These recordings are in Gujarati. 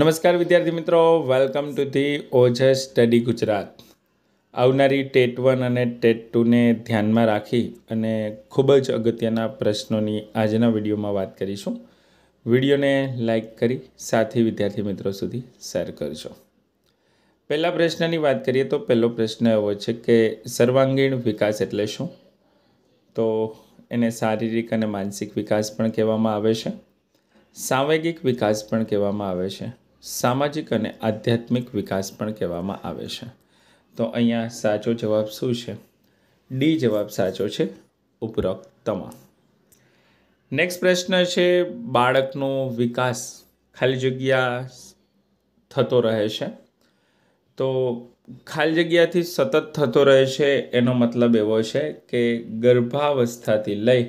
નમસ્કાર વિદ્યાર્થી મિત્રો welcome to the Ojas study Gujarat આવનારી ટેટ વન અને ટેટ ટુને ધ્યાનમાં રાખી અને ખૂબ જ અગત્યના પ્રશ્નોની આજના વિડીયોમાં વાત કરીશું વિડીયોને લાઇક કરી સાથી વિદ્યાર્થી મિત્રો સુધી શેર કરજો પહેલા પ્રશ્નની વાત કરીએ તો પહેલો પ્રશ્ન એવો છે કે સર્વાંગીણ વિકાસ એટલે શું તો એને શારીરિક અને માનસિક વિકાસ પણ કહેવામાં આવે છે સાંવેગિક વિકાસ પણ કહેવામાં આવે છે સામાજિક અને આધ્યાત્મિક વિકાસ પણ કહેવામાં આવે છે તો અહીંયા સાચો જવાબ શું છે ડી જવાબ સાચો છે ઉપરોક્ત તમામ નેક્સ્ટ પ્રશ્ન છે બાળકનો વિકાસ ખાલી જગ્યા થતો રહે છે તો ખાલી જગ્યાથી સતત થતો રહે છે એનો મતલબ એવો છે કે ગર્ભાવસ્થાથી લઈ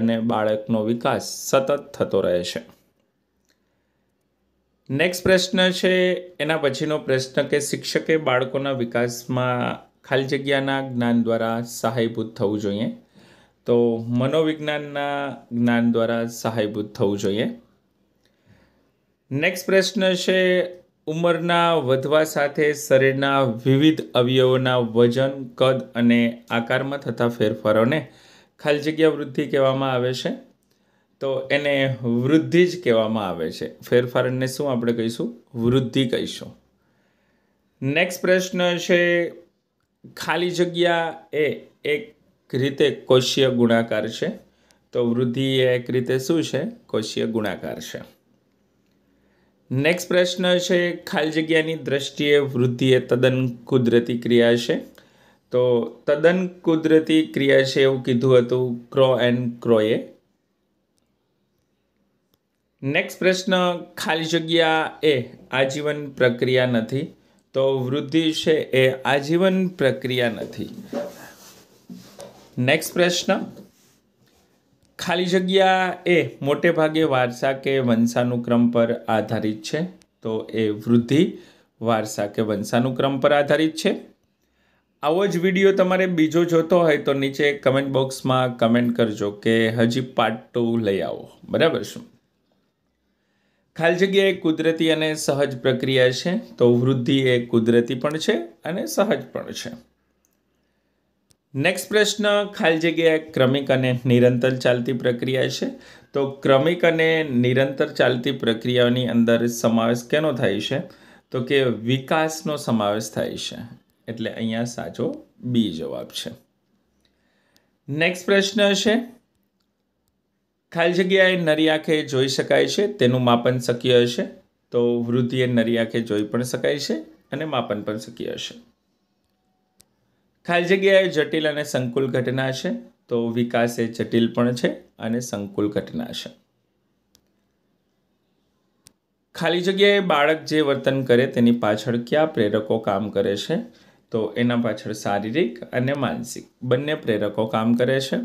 અને બાળકનો વિકાસ સતત થતો રહે છે નેક્સ્ટ પ્રશ્ન છે એના પછીનો પ્રશ્ન કે શિક્ષકે બાળકોના વિકાસમાં ખાલી જગ્યાના જ્ઞાન દ્વારા સહાયભૂત થવું જોઈએ તો મનોવિજ્ઞાનના જ્ઞાન દ્વારા સહાયભૂત થવું જોઈએ નેક્સ્ટ પ્રશ્ન છે ઉંમરના વધવા સાથે શરીરના વિવિધ અવયવોના વજન કદ અને આકારમાં થતા ફેરફારોને ખાલી જગ્યા વૃદ્ધિ કહેવામાં આવે છે તો એને વૃદ્ધિ જ કહેવામાં આવે છે ફેરફારને શું આપણે કહીશું વૃદ્ધિ કહીશું નેક્સ્ટ પ્રશ્ન છે ખાલી જગ્યા એ એક રીતે કોષીય ગુણાકાર છે તો વૃદ્ધિ એ એક રીતે શું છે કોષીય ગુણાકાર છે નેક્સ્ટ પ્રશ્ન છે ખાલી જગ્યાની દ્રષ્ટિએ વૃદ્ધિ એ તદ્દન કુદરતી ક્રિયા છે તો તદ્દન કુદરતી ક્રિયા છે એવું કીધું હતું ક્રો એન્ડ ક્રોએ નેક્સ્ટ પ્રશ્ન ખાલી જગ્યા એ આજીવન પ્રક્રિયા નથી તો વૃદ્ધિ છે એ આજીવન પ્રક્રિયા નથી નેક્સ્ટ પ્રશ્ન ખાલી જગ્યા એ મોટે ભાગે વારસા કે વંશાનુક્રમ પર આધારિત છે તો એ વૃદ્ધિ વારસા કે વંશાનુક્રમ પર આધારિત છે આવો જ વિડીયો તમારે બીજો જોતો હોય તો નીચે કમેન્ટ બોક્સમાં કમેન્ટ કરજો કે હજી પાર્ટ ટુ લઈ આવો બરાબર શું ખાલી જગ્યા એ કુદરતી અને સહજ પ્રક્રિયા છે તો વૃદ્ધિ એ કુદરતી પણ છે અને સહજ પણ છે નેક્સ્ટ પ્રશ્ન ખાલી જગ્યાએ ક્રમિક અને નિરંતર ચાલતી પ્રક્રિયા છે તો ક્રમિક અને નિરંતર ચાલતી પ્રક્રિયાઓની અંદર સમાવેશ કેનો થાય છે તો કે વિકાસનો સમાવેશ થાય છે એટલે અહીંયા સાચો બી જવાબ છે નેક્સ્ટ પ્રશ્ન છે ખાલી જગ્યાએ નરી આંખે જોઈ શકાય છે તેનું માપન શક્ય હશે તો વૃદ્ધિએ નરી આંખે જોઈ પણ શકાય છે અને માપન પણ શક્ય હશે ખાલી જગ્યાએ જટિલ અને સંકુલ ઘટના છે તો વિકાસ એ જટિલ પણ છે અને સંકુલ ઘટના છે ખાલી જગ્યાએ બાળક જે વર્તન કરે તેની પાછળ કયા પ્રેરકો કામ કરે છે તો એના પાછળ શારીરિક અને માનસિક બંને પ્રેરકો કામ કરે છે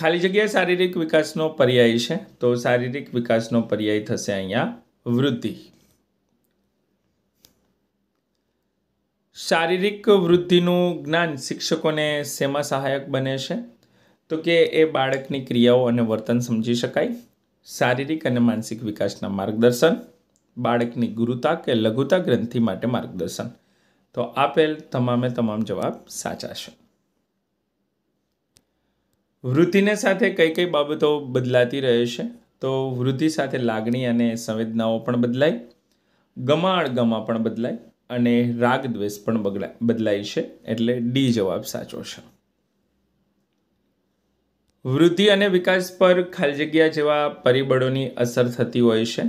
ખાલી જગ્યા શારીરિક વિકાસનો પર્યાય છે તો શારીરિક વિકાસનો પર્યાય થશે અહીંયા વૃદ્ધિ શારીરિક વૃદ્ધિનું જ્ઞાન શિક્ષકોને શેમાં સહાયક બને છે તો કે એ બાળકની ક્રિયાઓ અને વર્તન સમજી શકાય શારીરિક અને માનસિક વિકાસના માર્ગદર્શન બાળકની ગુરુતા કે લઘુતા ગ્રંથિ માટે માર્ગદર્શન તો આપેલ તમામે તમામ જવાબ સાચા છે વૃત્તિને સાથે કઈ કઈ બાબતો બદલાતી રહે છે તો વૃત્તિ સાથે લાગણી અને સંવેદનાઓ પણ બદલાય ગમાળ ગમા પણ બદલાય અને રાગ દ્વેષ પણ બદલાય બદલાય છે એટલે ડી જવાબ સાચો છે વૃદ્ધિ અને વિકાસ પર ખાલી જગ્યા જેવા પરિબળોની અસર થતી હોય છે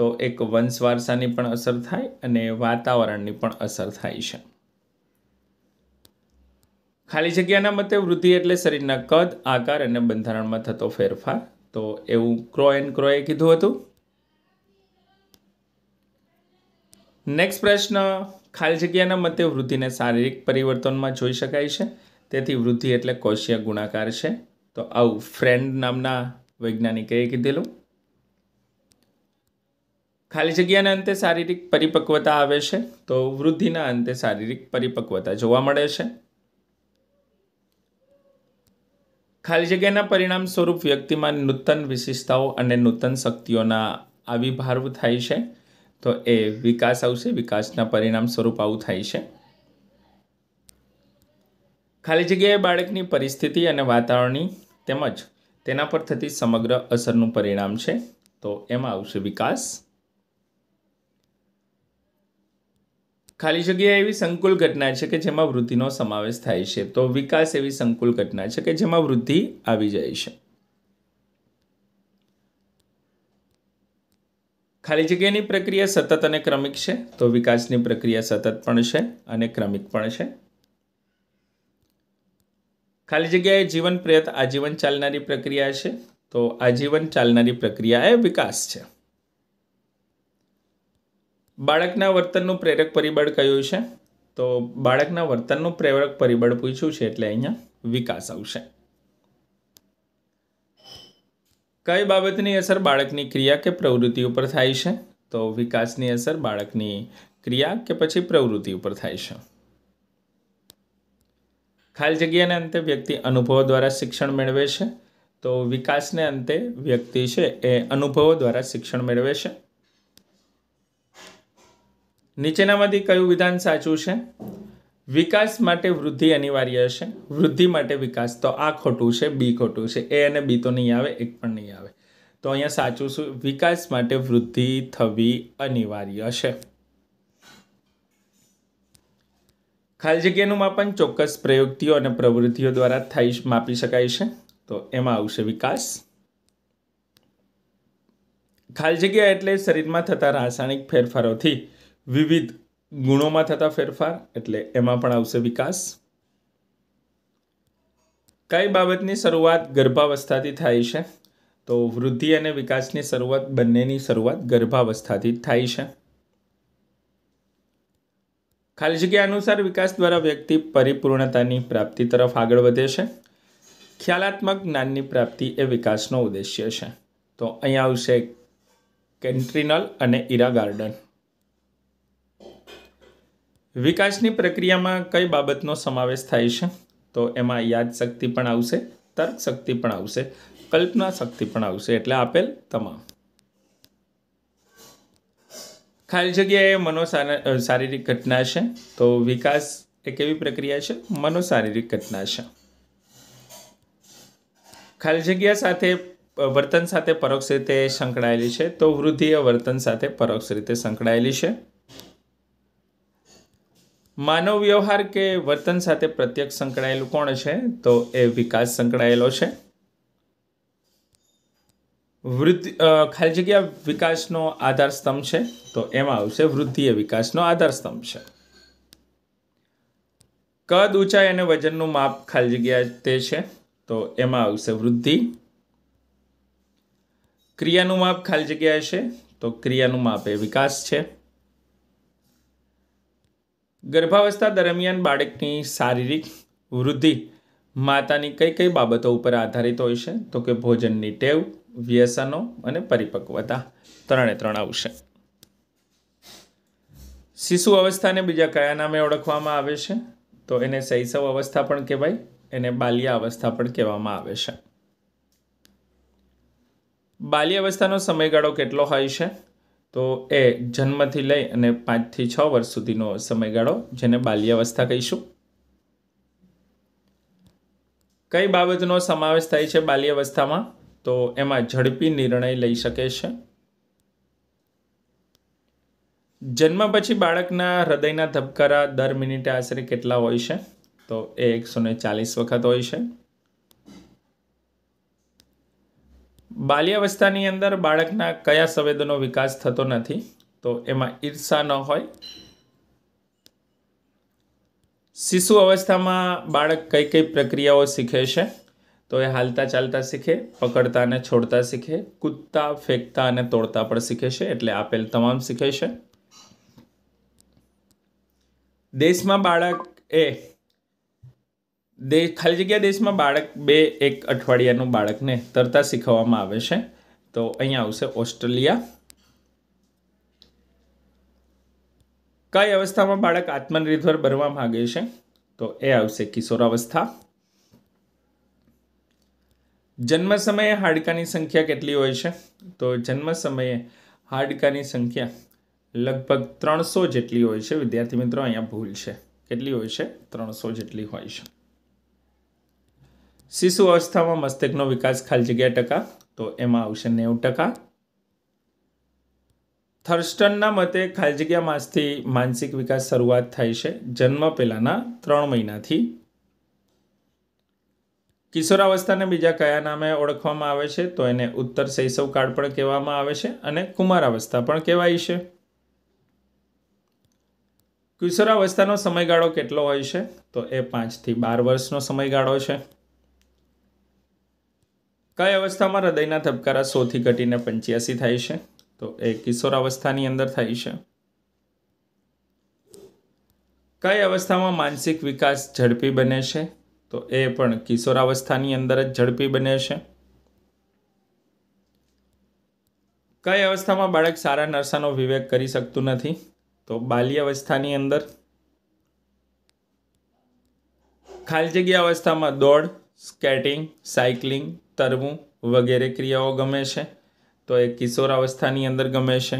તો એક વંશ વારસાની પણ અસર થાય અને વાતાવરણની પણ અસર થાય છે ખાલી જગ્યાના મતે વૃદ્ધિ એટલે શરીરના કદ આકાર અને બંધારણમાં થતો ફેરફાર તો એવું ક્રો એન્ડ ક્રોએ કીધું હતું નેક્સ્ટ પ્રશ્ન ખાલી જગ્યાના મતે વૃદ્ધિને શારીરિક પરિવર્તનમાં જોઈ શકાય છે તેથી વૃદ્ધિ એટલે કોષીય ગુણાકાર છે તો આવું ફ્રેન્ડ નામના વૈજ્ઞાનિકે કીધેલું ખાલી જગ્યાના અંતે શારીરિક પરિપક્વતા આવે છે તો વૃદ્ધિના અંતે શારીરિક પરિપક્વતા જોવા મળે છે ખાલી જગ્યાના પરિણામ સ્વરૂપ વ્યક્તિમાં નૂતન વિશેષતાઓ અને નૂતન શક્તિઓના આવિર્ભાવ થાય છે તો એ વિકાસ આવશે વિકાસના પરિણામ સ્વરૂપ આવું થાય છે ખાલી જગ્યાએ બાળકની પરિસ્થિતિ અને વાતાવરણની તેમજ તેના પર થતી સમગ્ર અસરનું પરિણામ છે તો એમાં આવશે વિકાસ ખાલી જગ્યા એવી સંકુલ ઘટના છે કે જેમાં વૃદ્ધિનો સમાવેશ થાય છે તો વિકાસ એવી સંકુલ ઘટના છે કે જેમાં વૃદ્ધિ આવી જાય છે ખાલી જગ્યાની પ્રક્રિયા સતત અને ક્રમિક છે તો વિકાસની પ્રક્રિયા સતત પણ છે અને ક્રમિક પણ છે ખાલી જગ્યાએ જીવન પ્રયત્ન આજીવન ચાલનારી પ્રક્રિયા છે તો આજીવન ચાલનારી પ્રક્રિયા એ વિકાસ છે બાળકના વર્તનનું પ્રેરક પરિબળ કયું છે તો બાળકના વર્તનનું પ્રેરક પરિબળ પૂછ્યું છે એટલે અહીંયા વિકાસ આવશે કઈ બાબતની અસર બાળકની ક્રિયા કે પ્રવૃત્તિ ઉપર થાય છે તો વિકાસની અસર બાળકની ક્રિયા કે પછી પ્રવૃત્તિ ઉપર થાય છે ખાલી જગ્યાને અંતે વ્યક્તિ અનુભવો દ્વારા શિક્ષણ મેળવે છે તો વિકાસને અંતે વ્યક્તિ છે એ અનુભવો દ્વારા શિક્ષણ મેળવે છે નીચેનામાંથી કયું વિધાન સાચું છે વિકાસ માટે વૃદ્ધિ અનિવાર્ય છે વૃદ્ધિ માટે વિકાસ તો આ ખોટું છે બી ખોટું છે એ અને બી તો નહીં આવે એક પણ નહીં આવે તો અહીંયા સાચું શું વિકાસ માટે વૃદ્ધિ થવી અનિવાર્ય છે ખાલી જગ્યાનું માપન ચોક્કસ પ્રયુક્તિઓ અને પ્રવૃત્તિઓ દ્વારા થઈ માપી શકાય છે તો એમાં આવશે વિકાસ ખાલી જગ્યા એટલે શરીરમાં થતા રાસાયણિક ફેરફારોથી વિવિધ ગુણોમાં થતા ફેરફાર એટલે એમાં પણ આવશે વિકાસ કઈ બાબતની શરૂઆત ગર્ભાવસ્થાથી થાય છે તો વૃદ્ધિ અને વિકાસની શરૂઆત બંનેની શરૂઆત ગર્ભાવસ્થાથી થાય છે ખાલી જગ્યા અનુસાર વિકાસ દ્વારા વ્યક્તિ પરિપૂર્ણતાની પ્રાપ્તિ તરફ આગળ વધે છે ખ્યાલાત્મક જ્ઞાનની પ્રાપ્તિ એ વિકાસનો ઉદ્દેશ્ય છે તો અહીંયા આવશે કેન્ટ્રીનલ અને ઈરા ગાર્ડન વિકાસની પ્રક્રિયામાં કઈ બાબતનો સમાવેશ થાય છે તો એમાં યાદશક્તિ પણ આવશે તર્કશક્તિ પણ આવશે કલ્પના શક્તિ પણ આવશે એટલે આપેલ તમામ ખાલી જગ્યાએ મનો શારીરિક ઘટના છે તો વિકાસ એક એવી પ્રક્રિયા છે મનો શારીરિક ઘટના છે ખાલી જગ્યા સાથે વર્તન સાથે પરોક્ષ રીતે સંકળાયેલી છે તો વૃદ્ધિ એ વર્તન સાથે પરોક્ષ રીતે સંકળાયેલી છે માનવ વ્યવહાર કે વર્તન સાથે પ્રત્યક્ષ સંકળાયેલું કોણ છે તો એ વિકાસ સંકળાયેલો છે વૃદ્ધિ ખાલી જગ્યા વિકાસનો આધાર સ્તંભ છે તો એમાં આવશે વૃદ્ધિ એ વિકાસનો આધાર સ્તંભ છે કદ ઊંચાઈ અને વજનનું માપ ખાલી જગ્યા તે છે તો એમાં આવશે વૃદ્ધિ ક્રિયાનું માપ ખાલી જગ્યાએ છે તો ક્રિયાનું માપ એ વિકાસ છે ગર્ભાવસ્થા દરમિયાન બાળકની શારીરિક વૃદ્ધિ માતાની કઈ કઈ બાબતો ઉપર આધારિત હોય છે તો કે ભોજનની ટેવ વ્યસનો અને પરિપક્વતા ત્રણે ત્રણ આવશે શિશુ અવસ્થાને બીજા કયા નામે ઓળખવામાં આવે છે તો એને શૈશવ અવસ્થા પણ કહેવાય એને બાલ્ય અવસ્થા પણ કહેવામાં આવે છે બાલ્ય અવસ્થાનો સમયગાળો કેટલો હોય છે તો એ જન્મથી લઈ અને પાંચથી છ વર્ષ સુધીનો સમયગાળો જેને બાલ્યાવસ્થા કહીશું કઈ બાબતનો સમાવેશ થાય છે બાલ્યાવસ્થામાં તો એમાં ઝડપી નિર્ણય લઈ શકે છે જન્મ પછી બાળકના હૃદયના ધબકારા દર મિનિટે આશરે કેટલા હોય છે તો એ એકસો ચાલીસ વખત હોય છે બાલ્યાવસ્થાની અંદર બાળકના કયા સંવેદનો વિકાસ થતો નથી તો એમાં ઈર્ષા ન હોય શિશુ અવસ્થામાં બાળક કઈ કઈ પ્રક્રિયાઓ શીખે છે તો એ હાલતા ચાલતા શીખે પકડતા અને છોડતા શીખે કૂદતા ફેંકતા અને તોડતા પણ શીખે છે એટલે આપેલ તમામ શીખે છે દેશમાં બાળક એ દે ખાલી જગ્યા દેશમાં બાળક બે એક અઠવાડિયાનું બાળકને તરતા શીખવવામાં આવે છે તો અહીંયા આવશે ઓસ્ટ્રેલિયા કઈ અવસ્થામાં બાળક આત્મનિર્ભર બનવા માગે છે તો એ આવશે કિશોરાવસ્થા જન્મ સમયે હાડકાની સંખ્યા કેટલી હોય છે તો જન્મ સમયે હાડકાની સંખ્યા લગભગ ત્રણસો જેટલી હોય છે વિદ્યાર્થી મિત્રો અહીંયા ભૂલ છે કેટલી હોય છે ત્રણસો જેટલી હોય છે શિશુ અવસ્થામાં મસ્તિષ્કનો વિકાસ ખાલી જગ્યા ટકા તો એમાં આવશે નેવું ટકા થર્સ્ટનના મતે ખાલી જગ્યા માસથી માનસિક વિકાસ શરૂઆત થાય છે જન્મ પહેલાંના ત્રણ મહિનાથી કિશોરાવસ્થાને બીજા કયા નામે ઓળખવામાં આવે છે તો એને ઉત્તર શૈશવ કાળ પણ કહેવામાં આવે છે અને કુમારાવસ્થા પણ કહેવાય છે કિશોરાવસ્થાનો સમયગાળો કેટલો હોય છે તો એ પાંચથી બાર વર્ષનો સમયગાળો છે કઈ અવસ્થામાં હૃદયના ધબકારા સોથી ઘટીને પંચ્યાસી થાય છે તો એ કિશોરાવસ્થાની અંદર થાય છે કઈ અવસ્થામાં માનસિક વિકાસ ઝડપી બને છે તો એ પણ કિશોરાવસ્થાની અંદર જ ઝડપી બને છે કઈ અવસ્થામાં બાળક સારા નરસાનો વિવેક કરી શકતું નથી તો બાલ્યાવસ્થાની અંદર ખાલી જગ્યા અવસ્થામાં દોડ સ્કેટિંગ સાયકલિંગ તરવું વગેરે ક્રિયાઓ ગમે છે તો એ કિશોરાવસ્થાની અંદર ગમે છે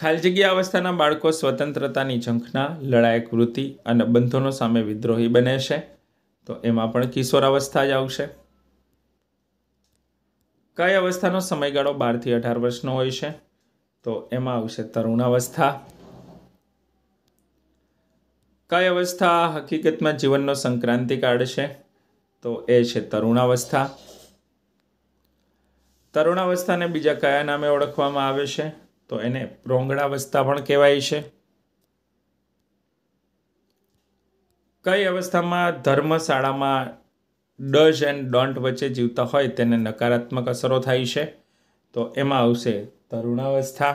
ખાલી અવસ્થાના બાળકો સ્વતંત્રતાની ઝંખના લડાયક વૃત્તિ અને બંધનો સામે વિદ્રોહી બને છે તો એમાં પણ કિશોરાવસ્થા જ આવશે કઈ અવસ્થાનો સમયગાળો બારથી અઢાર વર્ષનો હોય છે તો એમાં આવશે તરુણાવસ્થા કઈ અવસ્થા હકીકતમાં જીવનનો સંક્રાંતિ સંક્રાંતિકાળ છે તો એ છે તરુણાવસ્થા તરુણાવસ્થાને બીજા કયા નામે ઓળખવામાં આવે છે તો એને પ્રોંગણાવસ્થા પણ કહેવાય છે કઈ અવસ્થામાં ધર્મશાળામાં ડઝ એન્ડ ડોન્ટ વચ્ચે જીવતા હોય તેને નકારાત્મક અસરો થાય છે તો એમાં આવશે તરુણાવસ્થા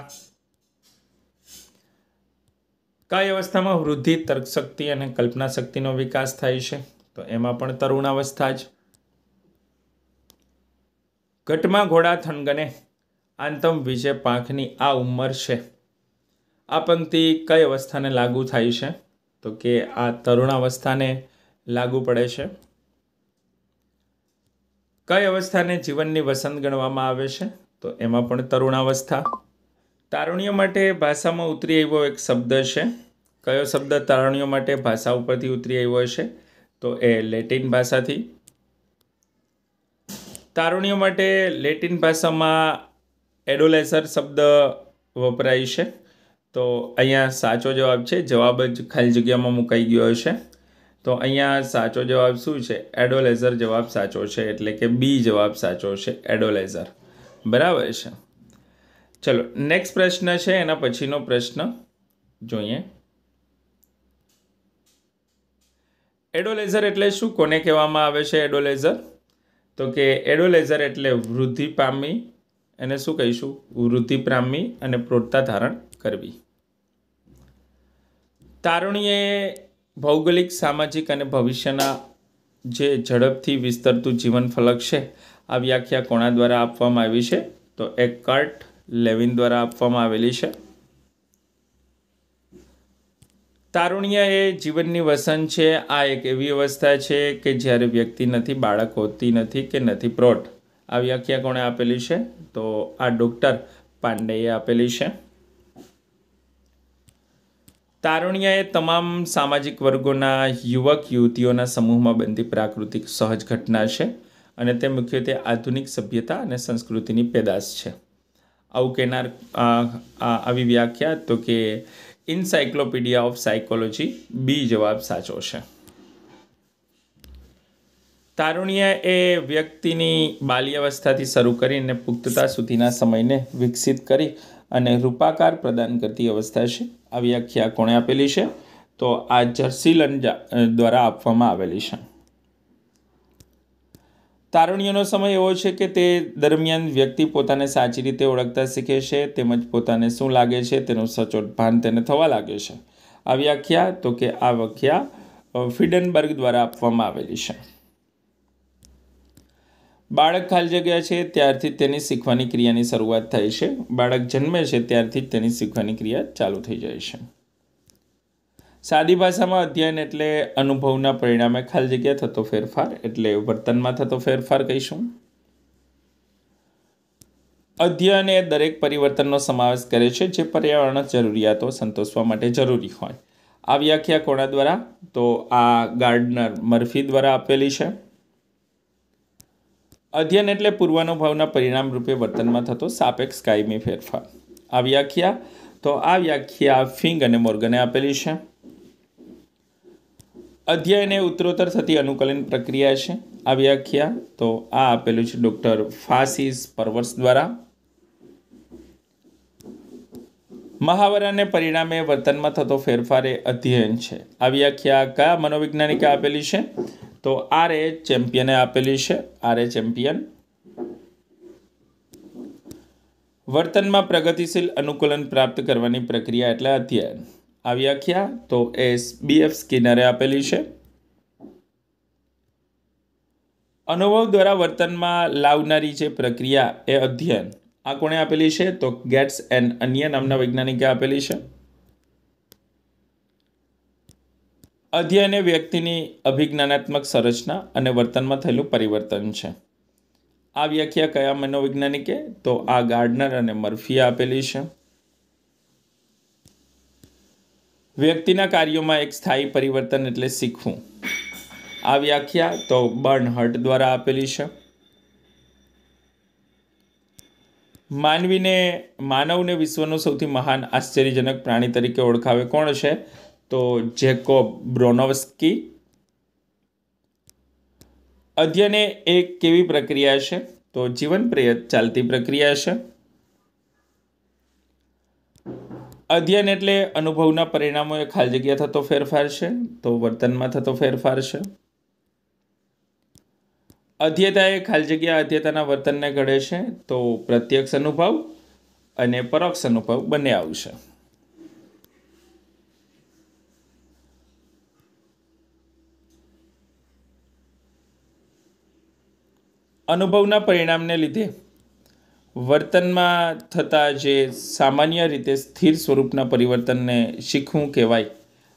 કઈ અવસ્થામાં વૃદ્ધિ તર્કશક્તિ અને કલ્પના શક્તિનો વિકાસ થાય છે તો એમાં પણ તરુણાવસ્થા જ ઘટમાં ઘોડા થનગને આંતમ વિજય પાંખની આ ઉંમર છે આ પંક્તિ કઈ અવસ્થાને લાગુ થાય છે તો કે આ તરુણાવસ્થાને લાગુ પડે છે કઈ અવસ્થાને જીવનની વસંત ગણવામાં આવે છે તો એમાં પણ તરુણાવસ્થા તારુણ્ય માટે ભાષામાં ઉતરી આવ્યો એક શબ્દ છે કયો શબ્દ તારુણ્ય માટે ભાષા ઉપરથી ઉતરી આવ્યો હશે તો એ લેટિન ભાષાથી તારુણ્ય માટે લેટિન ભાષામાં એડોલેસર શબ્દ વપરાય છે તો અહીંયા સાચો જવાબ છે જવાબ જ ખાલી જગ્યામાં મુકાઈ ગયો છે તો અહીંયા સાચો જવાબ શું છે એડોલેઝર જવાબ સાચો છે એટલે કે બી જવાબ સાચો છે એડોલેઝર બરાબર છે ચલો નેક્સ્ટ પ્રશ્ન છે એના પછીનો પ્રશ્ન જોઈએ એડોલેઝર એટલે શું કોને કહેવામાં આવે છે એડોલેઝર તો કે એડોલેઝર એટલે વૃદ્ધિ પામી એને શું કહીશું વૃદ્ધિ પામી અને પ્રોત્તા ધારણ કરવી તારુણીએ ભૌગોલિક સામાજિક અને ભવિષ્યના જે ઝડપથી વિસ્તરતું જીવન ફલક છે આ વ્યાખ્યા કોણા દ્વારા આપવામાં આવી છે તો એ કર્ટ લેવિન દ્વારા આપવામાં આવેલી છે તારુણ્ય એ જીવનની વસન છે આ એક એવી અવસ્થા છે કે જ્યારે વ્યક્તિ નથી બાળક હોતી નથી કે નથી પ્રોટ આ વ્યાખ્યા કોણે આપેલી છે તો આ ડૉક્ટર પાંડેએ આપેલી છે તારુણ્ય એ તમામ સામાજિક વર્ગોના યુવક યુવતીઓના સમૂહમાં બનતી પ્રાકૃતિક સહજ ઘટના છે અને તે મુખ્યત્વે આધુનિક સભ્યતા અને સંસ્કૃતિની પેદાશ છે આવું કહેનાર આવી વ્યાખ્યા તો કે ઇન્સાયક્લોપીડિયા ઓફ સાયકોલોજી બી જવાબ સાચો છે તારુણ્ય એ વ્યક્તિની બાલ્યાવસ્થાથી શરૂ કરીને પુખ્તતા સુધીના સમયને વિકસિત કરી અને રૂપાકાર પ્રદાન કરતી અવસ્થા છે આ વ્યાખ્યા કોણે આપેલી છે તો આ જર્સી દ્વારા આપવામાં આવેલી છે તારુણ્યનો સમય એવો છે કે તે દરમિયાન વ્યક્તિ પોતાને સાચી રીતે ઓળખતા શીખે છે તેમજ પોતાને શું લાગે છે તેનું સચોટ ભાન તેને થવા લાગે છે આ વ્યાખ્યા તો કે આ વ્યાખ્યા ફિડનબર્ગ દ્વારા આપવામાં આવેલી છે બાળક ખાલી જગ્યા છે ત્યારથી તેની શીખવાની ક્રિયાની શરૂઆત થાય છે બાળક જન્મે છે ત્યારથી જ તેની શીખવાની ક્રિયા ચાલુ થઈ જાય છે સાદી ભાષામાં અધ્યયન એટલે અનુભવના પરિણામે ખાલી જગ્યા થતો ફેરફાર એટલે વર્તનમાં થતો ફેરફાર કહીશું અધ્યયન એ દરેક પરિવર્તનનો સમાવેશ કરે છે જે પર્યાવરણ જરૂરિયાતો સંતોષવા માટે જરૂરી હોય આ વ્યાખ્યા કોણા દ્વારા તો આ ગાર્ડનર મરફી દ્વારા આપેલી છે અધ્યયન એટલે પૂર્વાનુભવના પરિણામ રૂપે વર્તનમાં થતો સાપેક્ષ કાયમી ફેરફાર આ વ્યાખ્યા તો આ વ્યાખ્યા ફિંગ અને મોર્ગને આપેલી છે અધ્યયને ઉત્તરોત્તર થતી અનુકૂલન પ્રક્રિયા છે આ વ્યાખ્યા તો આ આપેલું છે ડૉક્ટર ફાસિસ પરવર્સ દ્વારા મહાવરાને પરિણામે વર્તનમાં થતો ફેરફાર એ અધ્યયન છે આ વ્યાખ્યા કયા મનોવૈજ્ઞાનિકે આપેલી છે તો આર એ ચેમ્પિયને આપેલી છે આર એ ચેમ્પિયન વર્તનમાં પ્રગતિશીલ અનુકૂલન પ્રાપ્ત કરવાની પ્રક્રિયા એટલે અધ્યયન આ વ્યાખ્યા તો એ બીએફ સ્કિનરે આપેલી છે અનુભવ દ્વારા વર્તનમાં લાવનારી જે પ્રક્રિયા એ અધ્યયન આ કોણે આપેલી છે તો ગેટ્સ એન્ડ અન્ય નામના વૈજ્ઞાનિકે આપેલી છે અધ્યયન એ વ્યક્તિની અભિજ્ઞાનાત્મક સંરચના અને વર્તનમાં થયેલું પરિવર્તન છે આ વ્યાખ્યા કયા મનોવૈજ્ઞાનિકે તો આ ગાર્ડનર અને મર્ફીએ આપેલી છે વ્યક્તિના કાર્યોમાં એક સ્થાયી પરિવર્તન એટલે શીખવું આ વ્યાખ્યા તો બર્નહર્ટ દ્વારા આપેલી છે માનવીને માનવને વિશ્વનો સૌથી મહાન આશ્ચર્યજનક પ્રાણી તરીકે ઓળખાવે કોણ છે તો જેકોબ બ્રોનોવસ્કી અધ્યયન એક કેવી પ્રક્રિયા છે તો જીવન પ્રયત ચાલતી પ્રક્રિયા છે અધ્યયન એટલે અનુભવના પરિણામો એ ખાલી જગ્યા થતો ફેરફાર છે તો વર્તનમાં થતો ફેરફાર છે અધ્યતા એ ખાલી જગ્યા અધ્યતાના વર્તનને ઘડે છે તો પ્રત્યક્ષ અનુભવ અને પરોક્ષ અનુભવ બંને આવશે અનુભવના પરિણામને લીધે વર્તનમાં થતા જે સામાન્ય રીતે સ્થિર સ્વરૂપના પરિવર્તનને શીખવું કહેવાય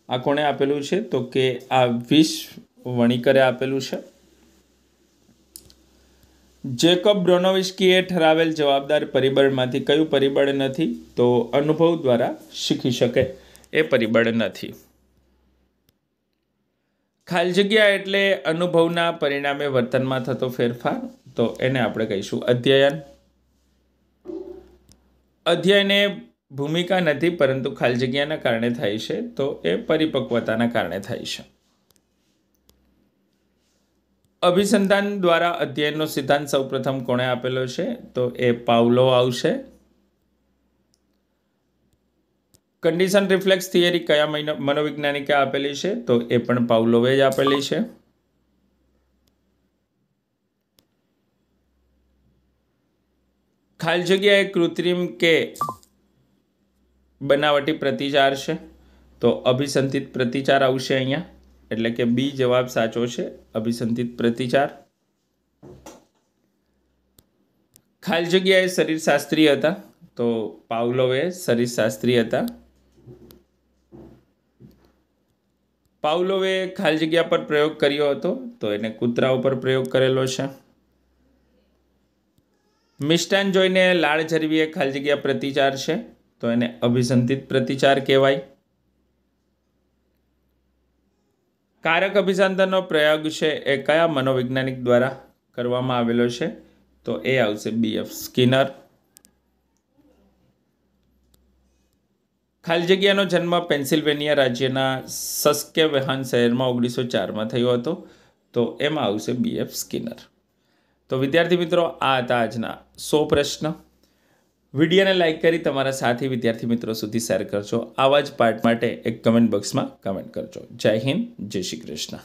આ કોણે આપેલું છે તો કે આ વિશ વણિકરે આપેલું છે જેકબ બ્રોનોવિસ્કીએ ઠરાવેલ જવાબદાર પરિબળમાંથી કયું પરિબળ નથી તો અનુભવ દ્વારા શીખી શકે એ પરિબળ નથી ખાલી જગ્યા એટલે અનુભવના પરિણામે વર્તનમાં થતો ફેરફાર તો એને આપણે કહીશું અધ્યયન અધ્યયને ભૂમિકા નથી પરંતુ ખાલી જગ્યાના કારણે થાય છે તો એ પરિપક્વતાના કારણે થાય છે અભિસંધાન દ્વારા અધ્યયનનો સિદ્ધાંત સૌપ્રથમ કોણે આપેલો છે તો એ પાવલો આવશે કન્ડિશન રિફ્લેક્સ થિયરી કયા મહિનો મનોવૈજ્ઞાનિકે આપેલી છે તો એ પણ પાવલોવે જ આપેલી છે ખાલી જગ્યાએ કૃત્રિમ કે બનાવટી પ્રતિચાર છે તો અભિસંધિત પ્રતિચાર આવશે અહીંયા એટલે કે બી જવાબ સાચો છે અભિસંધિત પ્રતિચાર ખાલી જગ્યાએ શરીરશાસ્ત્રી હતા તો પાવલોવે શરીરશાસ્ત્રી હતા પાવલોવે ખાલી જગ્યા પર પ્રયોગ કર્યો હતો તો એને કૂતરા ઉપર પ્રયોગ કરેલો છે મિષ્ટાન જોઈને લાળ જરવી એ ખાલી પ્રતિચાર છે તો એને અભિસંધિત પ્રતિચાર કહેવાય કારક અભિસંધાનનો પ્રયોગ છે એ કયા મનોવૈજ્ઞાનિક દ્વારા કરવામાં આવેલો છે તો એ આવશે બીએફ સ્કિનર ખાલી જન્મ પેન્સિલ્વેનિયા રાજ્યના સસ્કેવેહાન શહેરમાં ઓગણીસો ચારમાં થયો હતો તો એમાં આવશે બીએફ સ્કિનર તો વિદ્યાર્થી મિત્રો આ હતા આજના સો પ્રશ્ન વિડીયોને લાઇક કરી તમારા સાથી વિદ્યાર્થી મિત્રો સુધી શેર કરજો આવા જ પાર્ટ માટે એક કમેન્ટ બોક્સમાં કમેન્ટ કરજો જય હિન્દ જય શ્રી કૃષ્ણ